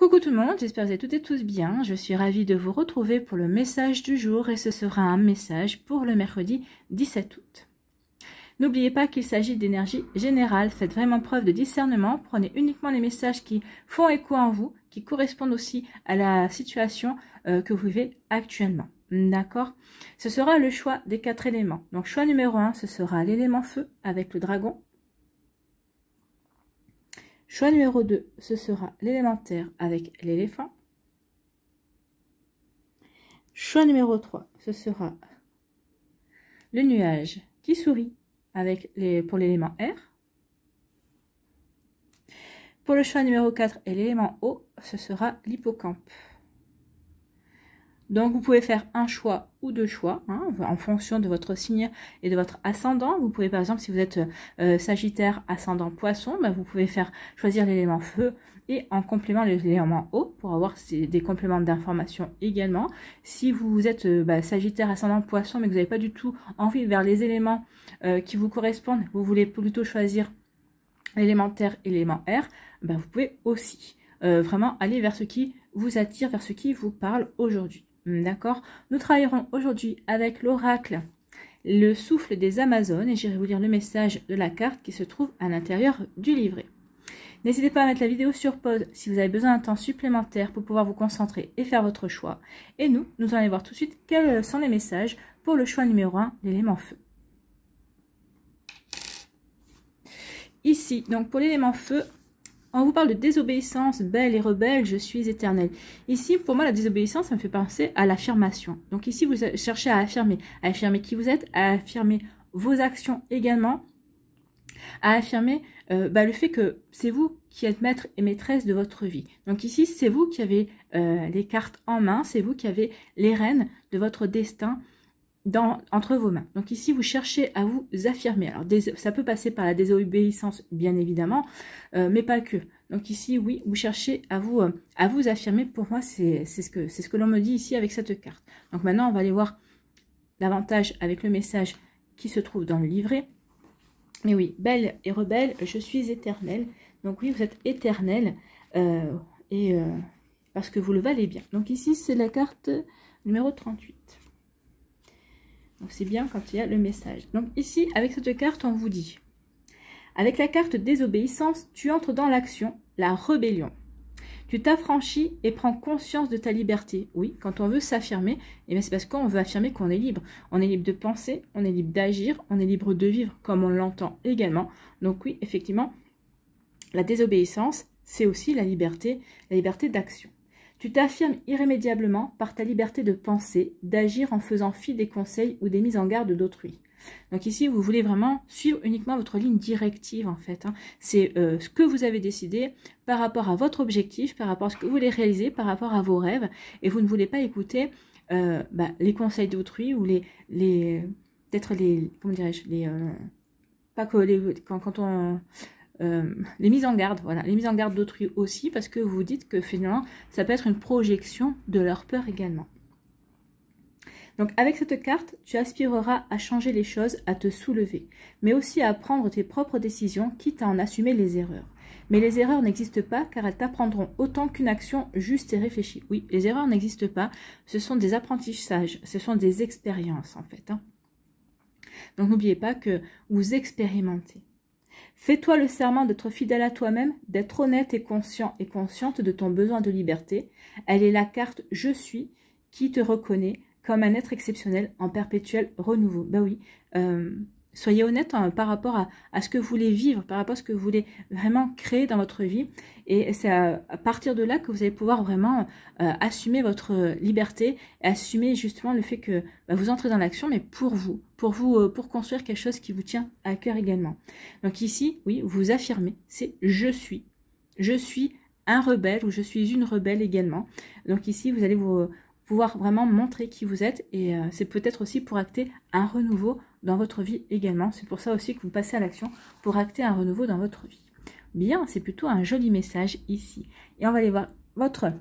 Coucou tout le monde, j'espère que vous êtes toutes et tous bien. Je suis ravie de vous retrouver pour le message du jour et ce sera un message pour le mercredi 17 août. N'oubliez pas qu'il s'agit d'énergie générale, faites vraiment preuve de discernement, prenez uniquement les messages qui font écho en vous, qui correspondent aussi à la situation euh, que vous vivez actuellement. D'accord Ce sera le choix des quatre éléments. Donc choix numéro un, ce sera l'élément feu avec le dragon Choix numéro 2, ce sera l'élémentaire avec l'éléphant. Choix numéro 3, ce sera le nuage qui sourit avec les, pour l'élément R. Pour le choix numéro 4 et l'élément O, ce sera l'hippocampe. Donc vous pouvez faire un choix ou deux choix, hein, en fonction de votre signe et de votre ascendant. Vous pouvez par exemple, si vous êtes euh, Sagittaire, ascendant poisson, bah, vous pouvez faire choisir l'élément feu et en complément l'élément eau pour avoir des compléments d'information également. Si vous êtes euh, bah, Sagittaire, ascendant poisson, mais que vous n'avez pas du tout envie vers les éléments euh, qui vous correspondent, vous voulez plutôt choisir l'élément terre l'élément air, bah, vous pouvez aussi vraiment aller vers ce qui vous attire, vers ce qui vous parle aujourd'hui. Hmm, d'accord Nous travaillerons aujourd'hui avec l'oracle, le souffle des Amazones, et j'irai vous lire le message de la carte qui se trouve à l'intérieur du livret. N'hésitez pas à mettre la vidéo sur pause si vous avez besoin d'un temps supplémentaire pour pouvoir vous concentrer et faire votre choix. Et nous, nous allons voir tout de suite quels sont les messages pour le choix numéro 1, l'élément feu. Ici, donc pour l'élément feu, on vous parle de désobéissance, belle et rebelle, je suis éternelle. Ici, pour moi, la désobéissance, ça me fait penser à l'affirmation. Donc ici, vous cherchez à affirmer, à affirmer qui vous êtes, à affirmer vos actions également, à affirmer euh, bah, le fait que c'est vous qui êtes maître et maîtresse de votre vie. Donc ici, c'est vous qui avez euh, les cartes en main, c'est vous qui avez les rênes de votre destin, entre vos mains. Donc ici, vous cherchez à vous affirmer. Alors, ça peut passer par la désobéissance, bien évidemment, euh, mais pas que. Donc ici, oui, vous cherchez à vous, euh, à vous affirmer. Pour moi, c'est ce que, ce que l'on me dit ici avec cette carte. Donc maintenant, on va aller voir davantage avec le message qui se trouve dans le livret. Mais oui, belle et rebelle, je suis éternelle. Donc oui, vous êtes éternelle euh, et, parce que vous le valez bien. Donc ici, c'est la carte numéro 38. Donc c'est bien quand il y a le message. Donc ici, avec cette carte, on vous dit, avec la carte désobéissance, tu entres dans l'action, la rébellion. Tu t'affranchis et prends conscience de ta liberté. Oui, quand on veut s'affirmer, eh c'est parce qu'on veut affirmer qu'on est libre. On est libre de penser, on est libre d'agir, on est libre de vivre comme on l'entend également. Donc oui, effectivement, la désobéissance, c'est aussi la liberté, la liberté d'action. Tu t'affirmes irrémédiablement par ta liberté de penser, d'agir en faisant fi des conseils ou des mises en garde d'autrui. Donc ici, vous voulez vraiment suivre uniquement votre ligne directive en fait. Hein. C'est euh, ce que vous avez décidé par rapport à votre objectif, par rapport à ce que vous voulez réaliser, par rapport à vos rêves. Et vous ne voulez pas écouter euh, bah, les conseils d'autrui ou les... les peut-être les... comment dirais-je les, euh, pas que les, quand, quand on... Euh, les mises en garde, voilà, les mises en garde d'autrui aussi, parce que vous dites que finalement, ça peut être une projection de leur peur également. Donc avec cette carte, tu aspireras à changer les choses, à te soulever, mais aussi à prendre tes propres décisions, quitte à en assumer les erreurs. Mais les erreurs n'existent pas car elles t'apprendront autant qu'une action juste et réfléchie. Oui, les erreurs n'existent pas, ce sont des apprentissages, ce sont des expériences en fait. Hein. Donc n'oubliez pas que vous expérimentez. Fais-toi le serment d'être fidèle à toi-même, d'être honnête et conscient et consciente de ton besoin de liberté. Elle est la carte Je suis qui te reconnaît comme un être exceptionnel en perpétuel renouveau. ben oui, euh, Soyez honnête hein, par rapport à, ce que vous voulez vivre, par rapport à ce que vous voulez vraiment créer dans votre vie. Et c'est à, partir de là que vous allez pouvoir vraiment euh, assumer votre liberté, assumer justement le fait que bah, vous entrez dans l'action, mais pour vous, pour vous, euh, pour construire quelque chose qui vous tient à cœur également. Donc ici, oui, vous affirmez, c'est je suis. Je suis un rebelle ou je suis une rebelle également. Donc ici, vous allez vous, pouvoir vraiment montrer qui vous êtes et euh, c'est peut-être aussi pour acter un renouveau dans votre vie également. C'est pour ça aussi que vous passez à l'action pour acter un renouveau dans votre vie. Bien, c'est plutôt un joli message ici. Et on va aller voir votre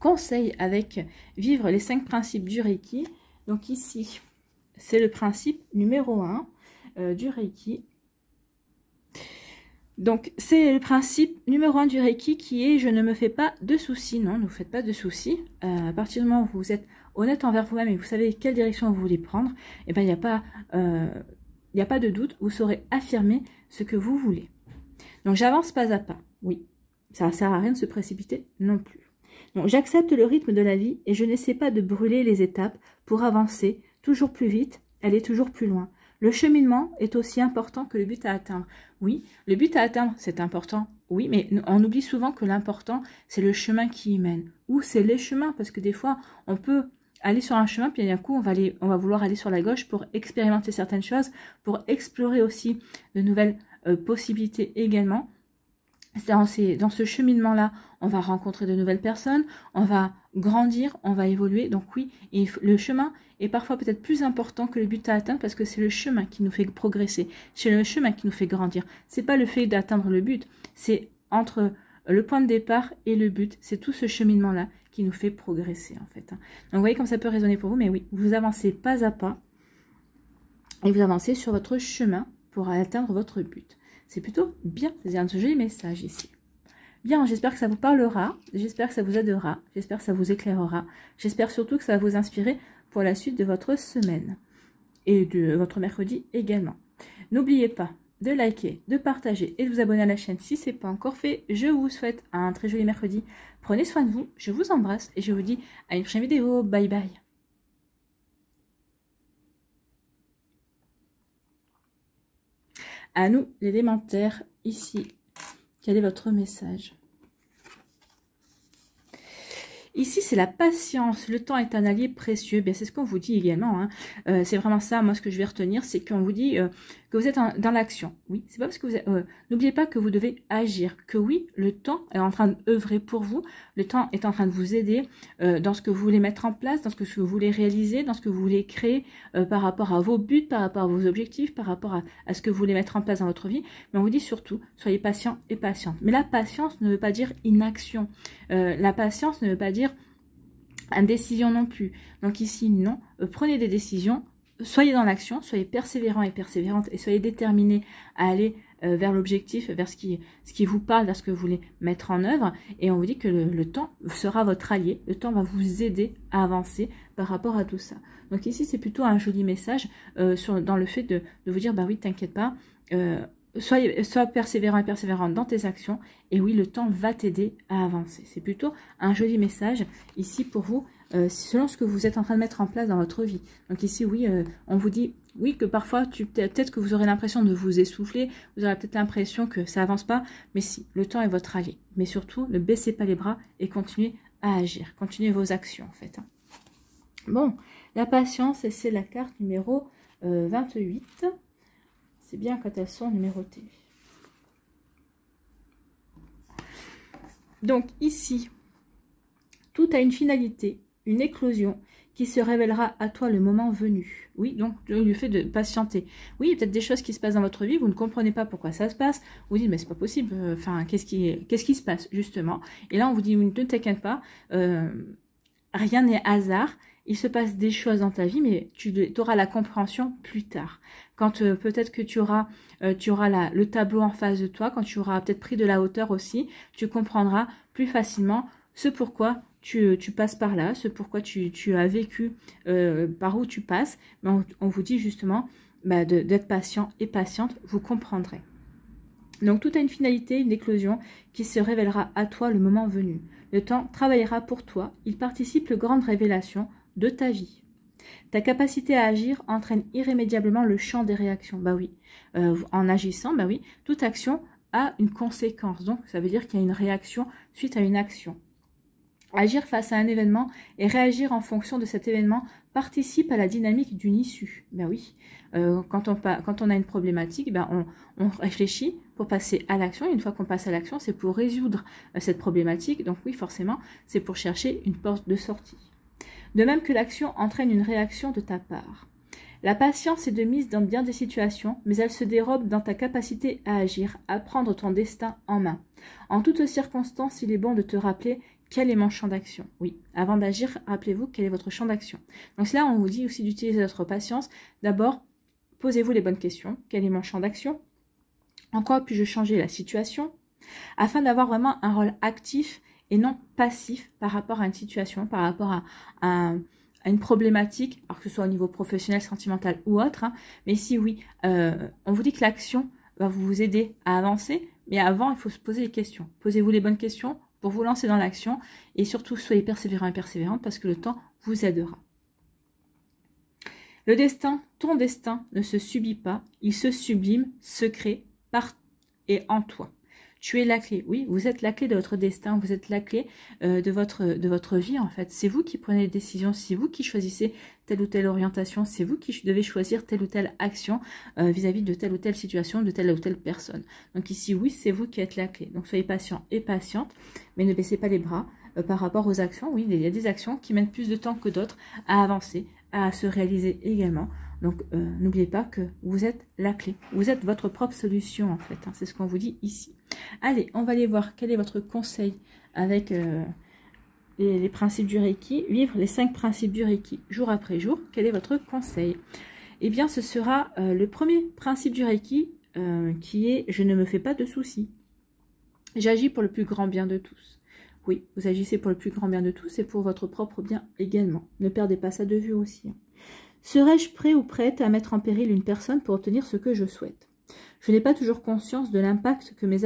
conseil avec vivre les cinq principes du Reiki. Donc ici, c'est le principe numéro un euh, du Reiki, donc c'est le principe numéro un du Reiki qui est je ne me fais pas de soucis. Non, ne vous faites pas de soucis. Euh, à partir du moment où vous êtes honnête envers vous-même et vous savez quelle direction vous voulez prendre, et eh ben, il n'y a pas euh, il n'y a pas de doute, vous saurez affirmer ce que vous voulez. Donc j'avance pas à pas. Oui, ça ne sert à rien de se précipiter non plus. Donc j'accepte le rythme de la vie et je n'essaie pas de brûler les étapes pour avancer toujours plus vite, aller toujours plus loin. Le cheminement est aussi important que le but à atteindre. Oui, le but à atteindre, c'est important. Oui, mais on oublie souvent que l'important, c'est le chemin qui y mène. Ou c'est les chemins, parce que des fois, on peut aller sur un chemin, puis d'un coup, on va, on va vouloir aller sur la gauche pour expérimenter certaines choses, pour explorer aussi de nouvelles euh, possibilités également. Dans, dans ce cheminement-là, on va rencontrer de nouvelles personnes, on va grandir, on va évoluer. Donc oui, le chemin est parfois peut-être plus important que le but à atteindre parce que c'est le chemin qui nous fait progresser, c'est le chemin qui nous fait grandir. C'est pas le fait d'atteindre le but, c'est entre le point de départ et le but, c'est tout ce cheminement-là qui nous fait progresser en fait. Donc vous voyez comme ça peut résonner pour vous, mais oui, vous avancez pas à pas et vous avancez sur votre chemin pour atteindre votre but. C'est plutôt bien, c'est un joli message ici. Bien, j'espère que ça vous parlera, j'espère que ça vous aidera, j'espère que ça vous éclairera, j'espère surtout que ça va vous inspirer pour la suite de votre semaine et de votre mercredi également. N'oubliez pas de liker, de partager et de vous abonner à la chaîne si ce n'est pas encore fait. Je vous souhaite un très joli mercredi. Prenez soin de vous, je vous embrasse et je vous dis à une prochaine vidéo. Bye bye à nous l'élémentaire ici. Quel est votre message Ici, c'est la patience. Le temps est un allié précieux. Eh bien, c'est ce qu'on vous dit également. Hein. Euh, c'est vraiment ça, moi, ce que je vais retenir, c'est qu'on vous dit euh, que vous êtes dans l'action. Oui, c'est pas parce que vous euh, n'oubliez pas que vous devez agir. Que oui, le temps est en train d'œuvrer pour vous. Le temps est en train de vous aider dans ce que vous voulez mettre en place, dans ce que vous voulez réaliser, dans ce que vous voulez créer par rapport à vos buts, par rapport à vos objectifs, par rapport à, à ce que vous voulez mettre en place dans votre vie. Mais on vous dit surtout, soyez patient et patiente. Mais la patience ne veut pas dire inaction. la patience ne veut pas dire indécision non plus. Donc ici, non, euh, prenez des décisions, soyez dans l'action, soyez persévérant et persévérante et soyez déterminé à aller euh, vers l'objectif, vers ce qui, ce qui vous parle, vers ce que vous voulez mettre en œuvre. Et on vous dit que le, temps sera votre allié, le temps va vous aider à avancer par rapport à tout ça. Donc ici, c'est plutôt un joli message euh, sur, dans le fait de, vous dire, bah oui, t'inquiète pas, sois, sois persévérant et persévérante dans tes actions. Et oui, le temps va t'aider à avancer. C'est plutôt un joli message ici pour vous, euh, selon ce que vous êtes en train de mettre en place dans votre vie. Donc ici, oui, euh, on vous dit, oui, que parfois, peut-être que vous aurez l'impression de vous essouffler, vous aurez peut-être l'impression que ça n'avance pas, mais si, le temps est votre allié. Mais surtout, ne baissez pas les bras et continuez à agir. Continuez vos actions, en fait. Hein. Bon, la patience, c'est la carte numéro 28. Euh, c'est bien quand elles sont numérotées. Donc ici, tout a une finalité, une éclosion qui se révélera à toi le moment venu. Oui, donc le fait de patienter. Oui, il y a peut-être des choses qui se passent dans votre vie, vous ne comprenez pas pourquoi ça se passe. Vous dites, mais c'est pas possible, euh, enfin, qu'est-ce qui, qu'est-ce se passe, justement Et là, on vous dit, ne t'inquiète pas, euh, rien n'est hasard, il se passe des choses dans ta vie, mais tu auras la compréhension plus tard. Quand euh, peut-être que tu auras, euh, tu auras le tableau en face de toi, quand tu auras peut-être pris de la hauteur aussi, tu comprendras plus facilement ce pourquoi tu, euh, passes par là, ce pourquoi tu, as vécu, par où tu passes. Mais on, vous dit justement bah, d'être patient et patiente, vous comprendrez. Donc tout a une finalité, une éclosion qui se révélera à toi le moment venu. Le temps travaillera pour toi, il participe aux grandes révélations, de ta vie. Ta capacité à agir entraîne irrémédiablement le champ des réactions. Bah oui, euh, en agissant, bah oui, toute action a une conséquence. Donc, ça veut dire qu'il y a une réaction suite à une action. Agir face à un événement et réagir en fonction de cet événement participe à la dynamique d'une issue. Ben oui, euh, quand, on, a une problématique, bah on, réfléchit pour passer à l'action. une fois qu'on passe à l'action, c'est pour résoudre euh, cette problématique. Donc oui, forcément, c'est pour chercher une porte de sortie de même que l'action entraîne une réaction de ta part. La patience est de mise dans bien des situations, mais elle se dérobe dans ta capacité à agir, à prendre ton destin en main. En toutes circonstances, il est bon de te rappeler quel est mon champ d'action. Oui, avant d'agir, rappelez-vous quel est votre champ d'action. Donc là, on vous dit aussi d'utiliser votre patience. D'abord, posez-vous les bonnes questions. Quel est mon champ d'action En quoi puis-je changer la situation Afin d'avoir vraiment un rôle actif et non passif par rapport à une situation, par rapport à, une problématique, alors que ce soit au niveau professionnel, sentimental ou autre. Hein. Mais si oui, euh, on vous dit que l'action va vous aider à avancer, mais avant, il faut se poser les questions. Posez-vous les bonnes questions pour vous lancer dans l'action et surtout soyez persévérant et persévérante parce que le temps vous aidera. Le destin, ton destin ne se subit pas, il se sublime, se crée par et en toi. Tu es la clé. Oui, vous êtes la clé de votre destin, vous êtes la clé euh, de, votre, de votre vie en fait. C'est vous qui prenez les décisions, c'est vous qui choisissez telle ou telle orientation, c'est vous qui devez choisir telle ou telle action euh, vis-à-vis de telle ou telle situation, de telle ou telle personne. Donc ici, oui, c'est vous qui êtes la clé. Donc soyez patient et patiente, mais ne baissez pas les bras euh, par rapport aux actions. Oui, il y a des actions qui mènent plus de temps que d'autres à avancer, à se réaliser également. Donc, euh, n'oubliez pas que vous êtes la clé. Vous êtes votre propre solution, en fait. Hein. C'est ce qu'on vous dit ici. Allez, on va aller voir quel est votre conseil avec euh, les, principes du Reiki. Vivre les cinq principes du Reiki, jour après jour. Quel est votre conseil Eh bien, ce sera euh, le premier principe du Reiki qui est « Je ne me fais pas de soucis ». J'agis pour le plus grand bien de tous. Oui, vous agissez pour le plus grand bien de tous et pour votre propre bien également. Ne perdez pas ça de vue aussi. Hein. Serais-je prêt ou prête à mettre en péril une personne pour obtenir ce que je souhaite Je n'ai pas toujours conscience de l'impact de mes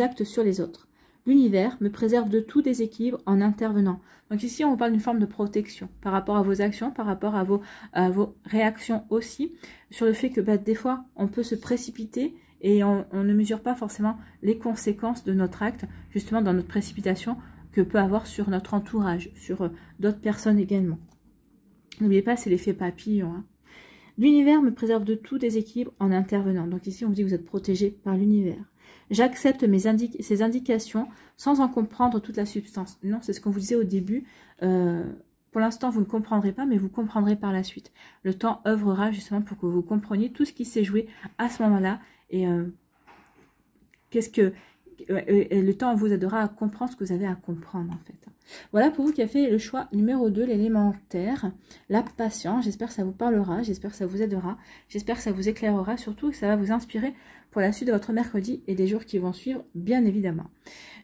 actes sur les autres. L'univers me préserve de tout déséquilibre en intervenant. Donc ici, on parle d'une forme de protection par rapport à vos actions, par rapport à vos, réactions aussi, sur le fait que bah, des fois, on peut se précipiter et on, ne mesure pas forcément les conséquences de notre acte, justement dans notre précipitation que peut avoir sur notre entourage, sur euh, d'autres personnes également. N'oubliez pas, c'est l'effet papillon. Hein. L'univers me préserve de tout déséquilibre en intervenant. Donc ici, on vous dit que vous êtes protégé par l'univers. J'accepte ces indications sans en comprendre toute la substance. Non, c'est ce qu'on vous disait au début. Euh, pour l'instant, vous ne comprendrez pas, mais vous comprendrez par la suite. Le temps œuvrera justement pour que vous compreniez tout ce qui s'est joué à ce moment-là et euh, qu'est-ce que le temps vous aidera à comprendre ce que vous avez à comprendre en fait. Voilà pour vous qui avez fait le choix numéro 2, l'élémentaire, la patience. J'espère que ça vous parlera, j'espère que ça vous aidera, j'espère que ça vous éclairera, surtout que ça va vous inspirer pour la suite de votre mercredi et des jours qui vont suivre, bien évidemment.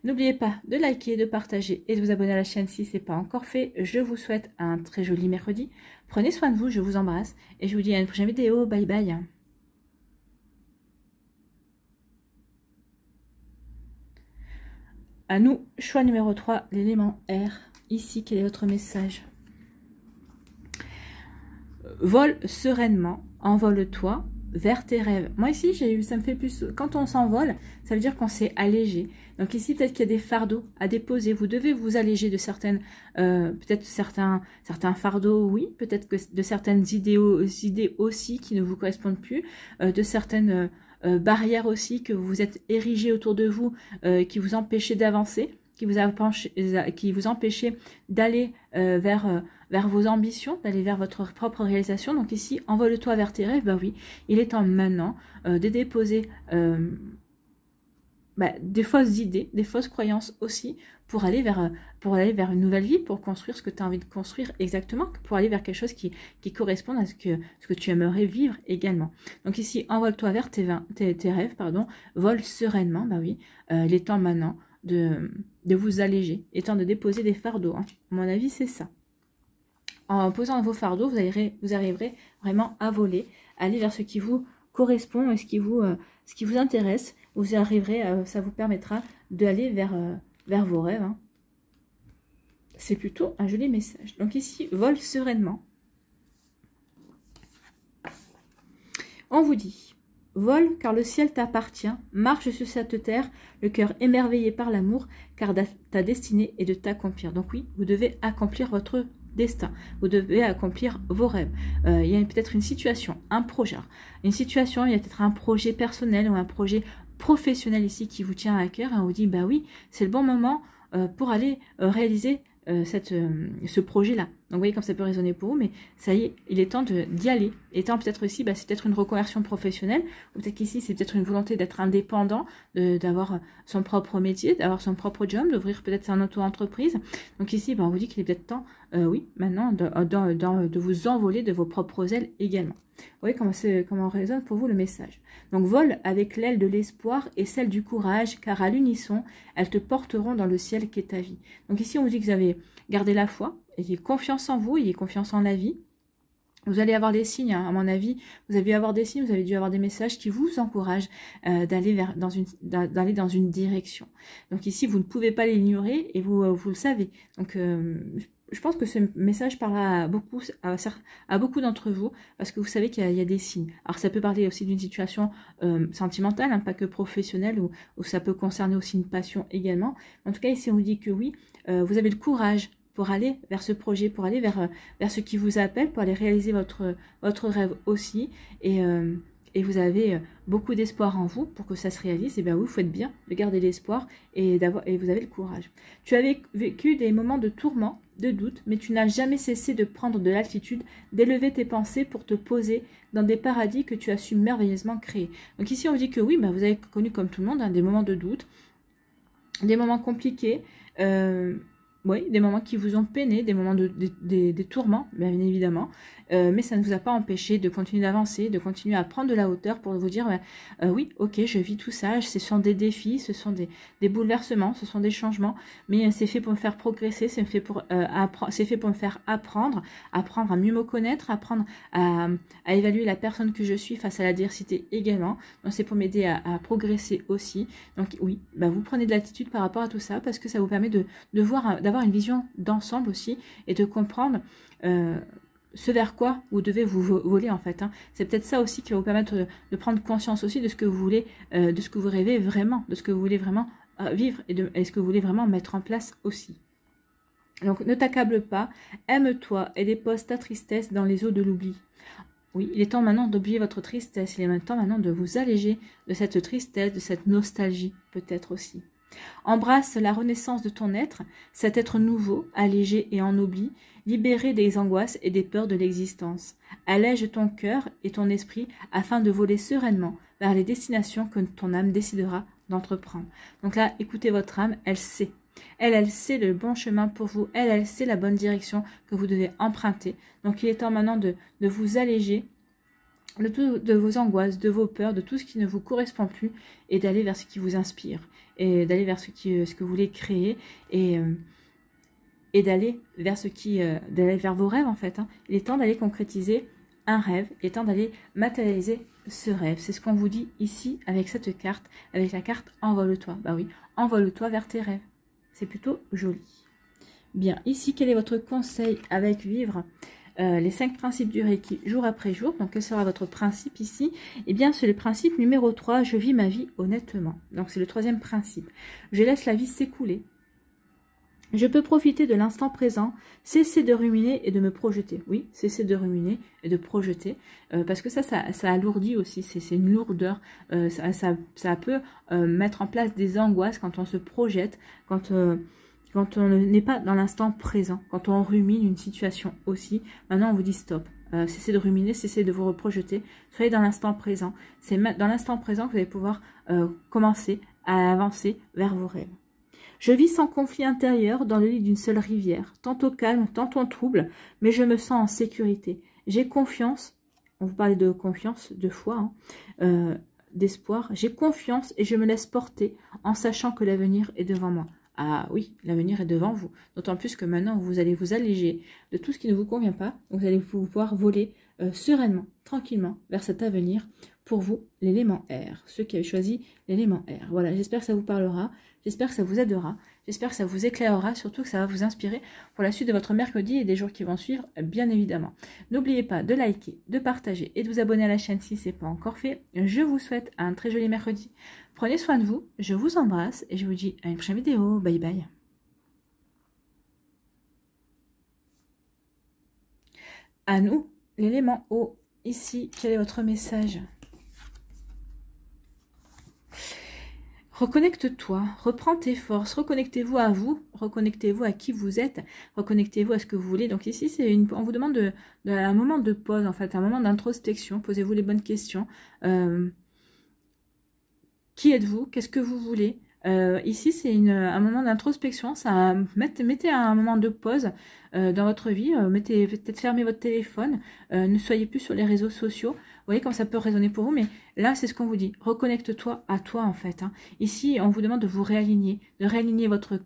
N'oubliez pas de liker, de partager et de vous abonner à la chaîne si ce n'est pas encore fait. Je vous souhaite un très joli mercredi. Prenez soin de vous, je vous embrasse et je vous dis à une prochaine vidéo. Bye bye À nous, choix numéro 3, l'élément R. Ici, quel est votre message Vole sereinement, envole-toi vers tes rêves. Moi ici, j'ai eu, ça me fait plus... Quand on s'envole, ça veut dire qu'on s'est allégé. Donc ici, peut-être qu'il y a des fardeaux à déposer. Vous devez vous alléger de certaines... Euh, peut-être certains, certains fardeaux, oui. Peut-être que de certaines idées, idées aussi qui ne vous correspondent plus. Euh, de certaines... Euh, euh, barrières aussi que vous êtes érigées autour de vous euh, qui vous empêchaient d'avancer, qui vous, euh, empêchaient, d'aller vers, vers vos ambitions, d'aller vers votre propre réalisation. Donc ici, envole-toi vers tes rêves, bah oui, il est temps maintenant de déposer bah, des fausses idées, des fausses croyances aussi, pour aller vers, pour aller vers une nouvelle vie, pour construire ce que tu as envie de construire exactement, pour aller vers quelque chose qui, qui corresponde à ce que, ce que tu aimerais vivre également. Donc ici, envole-toi vers tes, tes, tes, rêves, pardon, vole sereinement, bah oui, euh, est temps maintenant de, de vous alléger, et temps de déposer des fardeaux. Hein. À mon avis, c'est ça. En posant vos fardeaux, vous, arriverez, vous arriverez vraiment à voler, aller vers ce qui vous correspond et ce qui vous, euh, ce qui vous intéresse. Vous arriverez, euh, ça vous permettra d'aller vers, vers vos rêves. Hein. C'est plutôt un joli message. Donc ici, vole sereinement. On vous dit, Vole, car le ciel t'appartient, marche sur cette terre, le cœur émerveillé par l'amour, car ta destinée est de t'accomplir. Donc oui, vous devez accomplir votre destin, vous devez accomplir vos rêves. Euh, il y a peut-être une situation, un projet, une situation, il y a peut-être un projet personnel ou un projet professionnel ici qui vous tient à cœur et hein, on vous dit bah oui, c'est le bon moment euh, pour aller euh, réaliser euh, cette, ce projet-là. Donc vous voyez comme ça peut résonner pour vous, mais ça y est, il est temps d'y aller. Et temps peut-être aussi, bah, c'est peut-être une reconversion professionnelle, ou peut-être qu'ici c'est peut-être une volonté d'être indépendant, d'avoir son propre métier, d'avoir son propre job, d'ouvrir peut-être son auto-entreprise. Donc ici, bah, on vous dit qu'il est peut-être temps, euh, oui, maintenant, euh, de, vous envoler de vos propres ailes également. Vous voyez comment, comment résonne pour vous le message. Donc vole avec l'aile de l'espoir et celle du courage, car à l'unisson, elles te porteront dans le ciel qui est ta vie. Donc ici, on vous dit que vous avez gardé la foi, ayez confiance en vous, il ayez confiance en la vie. Vous allez avoir des signes, hein. à mon avis, vous avez dû avoir des signes, vous avez dû avoir des messages qui vous encouragent euh, d'aller vers dans une d'aller dans une direction. Donc ici, vous ne pouvez pas l'ignorer et vous, euh, le savez. Donc euh, je pense que ce message parlera à beaucoup, à, beaucoup d'entre vous parce que vous savez qu'il y, a des signes. Alors ça peut parler aussi d'une situation sentimentale, hein, pas que professionnelle, ou, ça peut concerner aussi une passion également. En tout cas, ici on vous dit que oui, vous avez le courage pour aller vers ce projet, pour aller vers, euh, vers ce qui vous appelle, pour aller réaliser votre, votre rêve aussi. Et, euh, et vous avez euh, beaucoup d'espoir en vous pour que ça se réalise. Et bien oui, il faut être bien de garder l'espoir et, et vous avez le courage. Tu avais vécu des moments de tourment, de doute, mais tu n'as jamais cessé de prendre de l'altitude, d'élever tes pensées pour te poser dans des paradis que tu as su merveilleusement créer. Donc ici, on dit que oui, ben vous avez connu comme tout le monde hein, des moments de doute, des moments compliqués. Euh, oui, des moments qui vous ont peiné, des moments de, des, des, tourments, bien évidemment, euh, mais ça ne vous a pas empêché de continuer d'avancer, de continuer à prendre de la hauteur pour vous dire euh, oui, ok, je vis tout ça, ce sont des défis, ce sont des, des bouleversements, ce sont des changements, mais euh, c'est fait pour me faire progresser, c'est fait, pour, c'est fait pour me faire apprendre, apprendre à mieux me connaître, apprendre à, évaluer la personne que je suis face à la diversité également. Donc c'est pour m'aider à, progresser aussi. Donc oui, bah, vous prenez de l'attitude par rapport à tout ça parce que ça vous permet de, de voir, d'avoir une vision d'ensemble aussi et de comprendre ce vers quoi vous devez vous voler en fait. Hein. C'est peut-être ça aussi qui va vous permettre de, prendre conscience aussi de ce que vous voulez, euh, de ce que vous rêvez vraiment, de ce que vous voulez vraiment euh, vivre et de ce que vous voulez vraiment mettre en place aussi. Donc ne t'accable pas, aime-toi et dépose ta tristesse dans les eaux de l'oubli. Oui, il est temps maintenant d'oublier votre tristesse, il est maintenant maintenant de vous alléger de cette tristesse, de cette nostalgie peut-être aussi. Embrasse la renaissance de ton être, cet être nouveau, allégé et ennobli, libéré des angoisses et des peurs de l'existence. Allège ton cœur et ton esprit afin de voler sereinement vers les destinations que ton âme décidera d'entreprendre. Donc là, écoutez votre âme, elle sait. Elle, elle sait le bon chemin pour vous. Elle, elle sait la bonne direction que vous devez emprunter. Donc il est temps maintenant de, de vous alléger le tout de vos angoisses, de vos peurs, de tout ce qui ne vous correspond plus, et d'aller vers ce qui vous inspire, et d'aller vers ce, euh, ce que vous voulez créer, et, euh, et d'aller vers ce qui, euh, d'aller vers vos rêves en fait. Hein. Il est temps d'aller concrétiser un rêve, il est temps d'aller matérialiser ce rêve. C'est ce qu'on vous dit ici avec cette carte, avec la carte Envole-toi. Bah oui, envole-toi vers tes rêves. C'est plutôt joli. Bien, ici, quel est votre conseil avec vivre euh, les cinq principes du Reiki jour après jour. Donc, quel sera votre principe ici Eh bien, c'est le principe numéro 3, je vis ma vie honnêtement. Donc, c'est le troisième principe. Je laisse la vie s'écouler. Je peux profiter de l'instant présent, cesser de ruminer et de me projeter. Oui, cesser de ruminer et de projeter, euh, parce que ça, ça, ça alourdit aussi, c'est une lourdeur. Euh, ça, ça, peut mettre en place des angoisses quand on se projette, quand quand on n'est pas dans l'instant présent, quand on rumine une situation aussi, maintenant on vous dit stop. Euh, cessez de ruminer, cessez de vous reprojeter. Soyez dans l'instant présent. C'est dans l'instant présent que vous allez pouvoir euh, commencer à avancer vers vos rêves. Je vis sans conflit intérieur dans le lit d'une seule rivière, tantôt calme, tantôt trouble, mais je me sens en sécurité. J'ai confiance, on vous parle de confiance, de foi, hein, euh, d'espoir. J'ai confiance et je me laisse porter en sachant que l'avenir est devant moi. Ah oui, l'avenir est devant vous. D'autant plus que maintenant, vous allez vous alléger de tout ce qui ne vous convient pas. Vous allez pouvoir voler euh, sereinement, tranquillement, vers cet avenir. Pour vous, l'élément R. Ceux qui avaient choisi l'élément R. Voilà, j'espère que ça vous parlera. J'espère que ça vous aidera. J'espère que ça vous éclairera, surtout que ça va vous inspirer pour la suite de votre mercredi et des jours qui vont suivre, bien évidemment. N'oubliez pas de liker, de partager et de vous abonner à la chaîne si ce n'est pas encore fait. Je vous souhaite un très joli mercredi. Prenez soin de vous, je vous embrasse et je vous dis à une prochaine vidéo. Bye bye. À nous, l'élément eau. Ici, quel est votre message Reconnecte-toi, reprends tes forces, reconnectez-vous à vous, reconnectez-vous à qui vous êtes, reconnectez-vous à ce que vous voulez. Donc ici, c'est une, on vous demande de, un moment de pause, en fait, un moment d'introspection, posez-vous les bonnes questions. Euh, qui êtes-vous Qu'est-ce que vous voulez euh, ici, c'est euh, un moment d'introspection. mettez, un moment de pause euh, dans votre vie. mettez peut-être fermez votre téléphone. ne soyez plus sur les réseaux sociaux. Vous voyez comme ça peut résonner pour vous, mais là, c'est ce qu'on vous dit. Reconnecte-toi à toi en fait. Hein. Ici, on vous demande de vous réaligner, de réaligner votre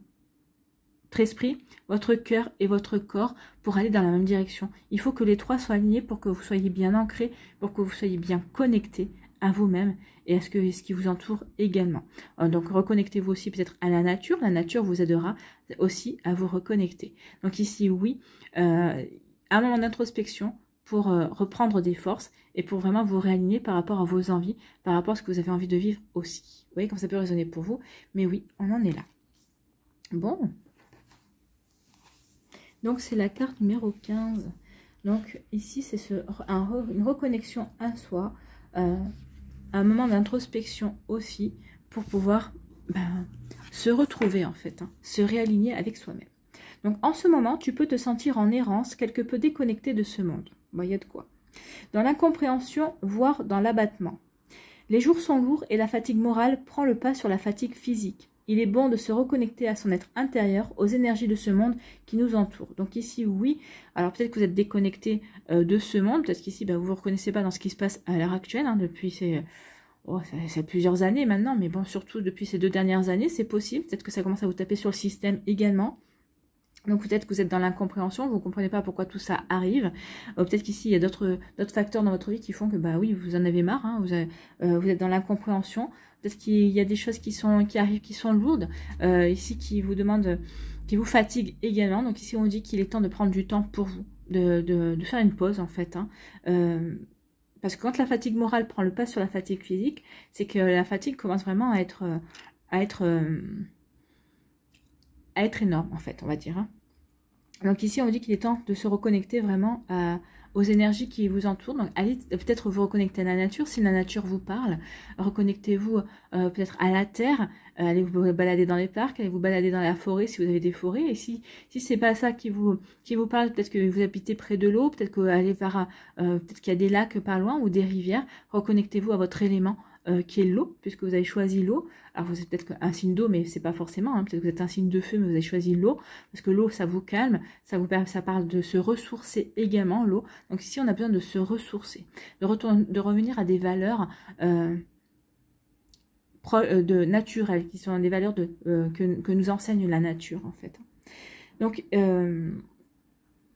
esprit, votre cœur et votre corps pour aller dans la même direction. Il faut que les trois soient alignés pour que vous soyez bien ancrés, pour que vous soyez bien connectés à vous-même et à ce, que, ce qui vous entoure également. Euh, donc reconnectez-vous aussi peut-être à la nature. La nature vous aidera aussi à vous reconnecter. Donc ici, oui, un euh, moment d'introspection pour euh, reprendre des forces et pour vraiment vous réaligner par rapport à vos envies, par rapport à ce que vous avez envie de vivre aussi. Vous voyez comme ça peut résonner pour vous, mais oui, on en est là. Bon. Donc c'est la carte numéro 15. Donc ici, c'est ce, un, une reconnexion à soi, un moment d'introspection aussi pour pouvoir ben, se retrouver en fait, hein, se réaligner avec soi-même. Donc en ce moment, tu peux te sentir en errance, quelque peu déconnecté de ce monde. Il y a de quoi. Dans l'incompréhension, voire dans l'abattement. Les jours sont lourds et la fatigue morale prend le pas sur la fatigue physique il est bon de se reconnecter à son être intérieur, aux énergies de ce monde qui nous entoure. Donc ici, oui, alors peut-être que vous êtes déconnecté euh, de ce monde, peut-être qu'ici, ben, vous ne vous reconnaissez pas dans ce qui se passe à l'heure actuelle, hein, depuis ces... Euh, oh, ça, plusieurs années maintenant, mais bon, surtout depuis ces deux dernières années, c'est possible. Peut-être que ça commence à vous taper sur le système également. Donc peut-être que vous êtes dans l'incompréhension, vous ne comprenez pas pourquoi tout ça arrive. Euh, peut-être qu'ici, il y a d'autres facteurs dans votre vie qui font que bah oui, vous en avez marre, hein, euh, vous, êtes dans l'incompréhension. Peut-être qu'il y a des choses qui, sont, qui arrivent, qui sont lourdes, euh, ici qui vous demandent, qui vous fatiguent également. Donc ici, on dit qu'il est temps de prendre du temps pour vous, de, faire une pause en fait. Hein. parce que quand la fatigue morale prend le pas sur la fatigue physique, c'est que la fatigue commence vraiment à être... à être à être énorme, en fait, on va dire. Hein. Donc ici, on dit qu'il est temps de se reconnecter vraiment euh, aux énergies qui vous entourent. Donc allez peut-être vous reconnecter à la nature, si la nature vous parle. Reconnectez-vous euh, peut-être à la terre, euh, allez vous balader dans les parcs, allez vous balader dans la forêt si vous avez des forêts. Et si, si c'est pas ça qui vous, qui vous parle, peut-être que vous habitez près de l'eau, peut-être que peut-être qu'il y a des lacs par loin ou des rivières. Reconnectez-vous à votre élément, euh, qui est l'eau, puisque vous avez choisi l'eau. Alors vous êtes peut-être un signe d'eau, mais n'est pas forcément. Hein. Peut-être que vous êtes un signe de feu, mais vous avez choisi l'eau, parce que l'eau, ça vous calme, ça vous ça parle de se ressourcer également, l'eau. Donc ici, on a besoin de se ressourcer, de, revenir à des valeurs euh, euh, de naturelles, qui sont des valeurs que, que, nous enseigne la nature, en fait. Donc,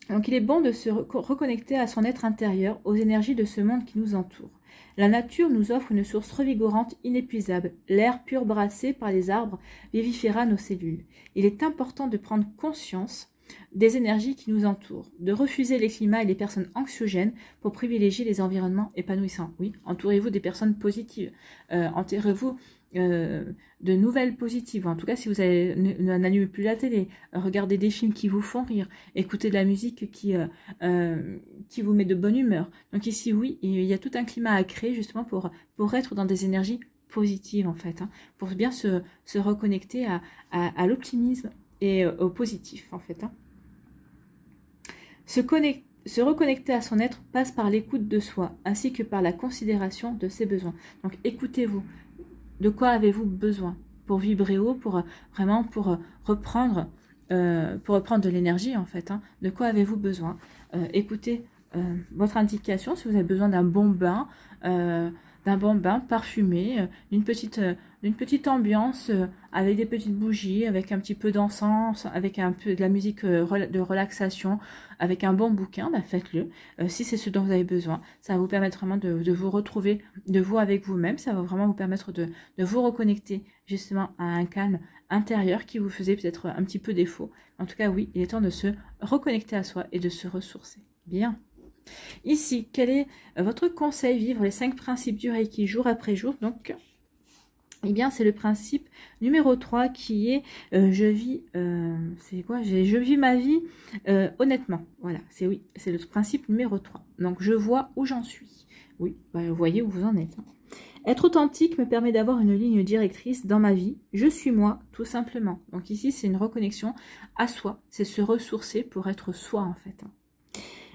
donc il est bon de se reconnecter à son être intérieur, aux énergies de ce monde qui nous entoure. La nature nous offre une source revigorante inépuisable. L'air pur brassé par les arbres vivifiera nos cellules. Il est important de prendre conscience des énergies qui nous entourent, de refuser les climats et les personnes anxiogènes pour privilégier les environnements épanouissants. Oui, entourez-vous des personnes positives, euh, vous euh, de nouvelles positives. En tout cas, si vous n'allumez plus la télé, regardez des films qui vous font rire, écoutez de la musique qui, euh, euh, qui vous met de bonne humeur. Donc ici, oui, il y a tout un climat à créer justement pour, pour être dans des énergies positives en fait, hein, pour bien se, reconnecter à, l'optimisme et au positif en fait. Hein. Se, se reconnecter à son être passe par l'écoute de soi, ainsi que par la considération de ses besoins. Donc écoutez-vous, de quoi avez-vous besoin pour vibrer haut, pour euh, vraiment pour euh, reprendre, euh, pour reprendre de l'énergie en fait. Hein, de quoi avez-vous besoin Écoutez votre indication si vous avez besoin d'un bon bain, d'un bon bain parfumé, d'une petite d'une petite ambiance euh, avec des petites bougies, avec un petit peu d'encens, avec un peu de la musique euh, de relaxation, avec un bon bouquin, bah, faites-le euh, si c'est ce dont vous avez besoin. Ça va vous permettre vraiment de, vous retrouver de vous avec vous-même, ça va vraiment vous permettre de, de, vous reconnecter justement à un calme intérieur qui vous faisait peut-être un petit peu défaut. En tout cas, oui, il est temps de se reconnecter à soi et de se ressourcer. Bien. Ici, quel est votre conseil vivre les cinq principes du Reiki jour après jour Donc, eh bien, c'est le principe numéro 3 qui est euh, je vis, euh, c'est quoi Je vis ma vie euh, honnêtement. Voilà, c'est oui, c'est le principe numéro 3. Donc, je vois où j'en suis. Oui, bah, vous voyez où vous en êtes. Hein. Être authentique me permet d'avoir une ligne directrice dans ma vie. Je suis moi, tout simplement. Donc ici, c'est une reconnexion à soi. C'est se ressourcer pour être soi, en fait. Hein.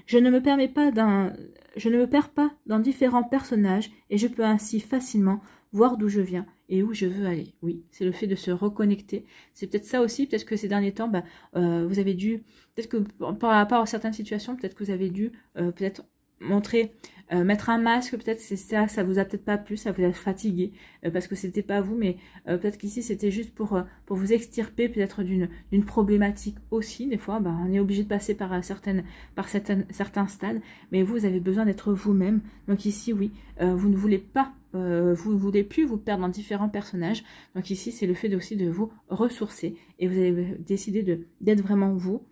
Je ne me permets pas d'un, je ne me perds pas dans différents personnages et je peux ainsi facilement voir d'où je viens où je veux aller. Oui, c'est le fait de se reconnecter. C'est peut-être ça aussi, peut-être que ces derniers temps, bah, euh, vous avez dû, peut-être que par rapport à certaines situations, peut-être que vous avez dû euh, peut-être montrer, euh, mettre un masque, peut-être c'est ça, ça vous a peut-être pas plu, ça vous a fatigué, parce que c'était pas vous, mais peut-être qu'ici c'était juste pour, pour vous extirper peut-être d'une problématique aussi. Des fois, bah, on est obligé de passer par certaines par certaines, certains stades, mais vous, vous avez besoin d'être vous-même. Donc ici, oui, vous ne voulez pas euh, vous ne voulez plus vous perdre dans différents personnages. Donc ici, c'est le fait aussi de vous ressourcer et vous allez décider d'être vraiment vous.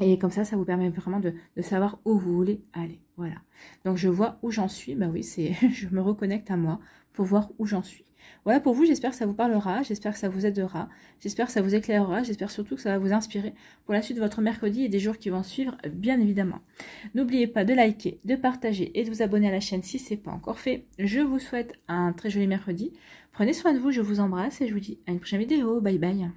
Et comme ça, ça vous permet vraiment de, de, savoir où vous voulez aller. Voilà. Donc je vois où j'en suis. Ben oui, c'est je me reconnecte à moi pour voir où j'en suis. Voilà pour vous, j'espère que ça vous parlera, j'espère que ça vous aidera, j'espère que ça vous éclairera, j'espère surtout que ça va vous inspirer pour la suite de votre mercredi et des jours qui vont suivre, bien évidemment. N'oubliez pas de liker, de partager et de vous abonner à la chaîne si ce n'est pas encore fait. Je vous souhaite un très joli mercredi. Prenez soin de vous, je vous embrasse et je vous dis à une prochaine vidéo. Bye bye.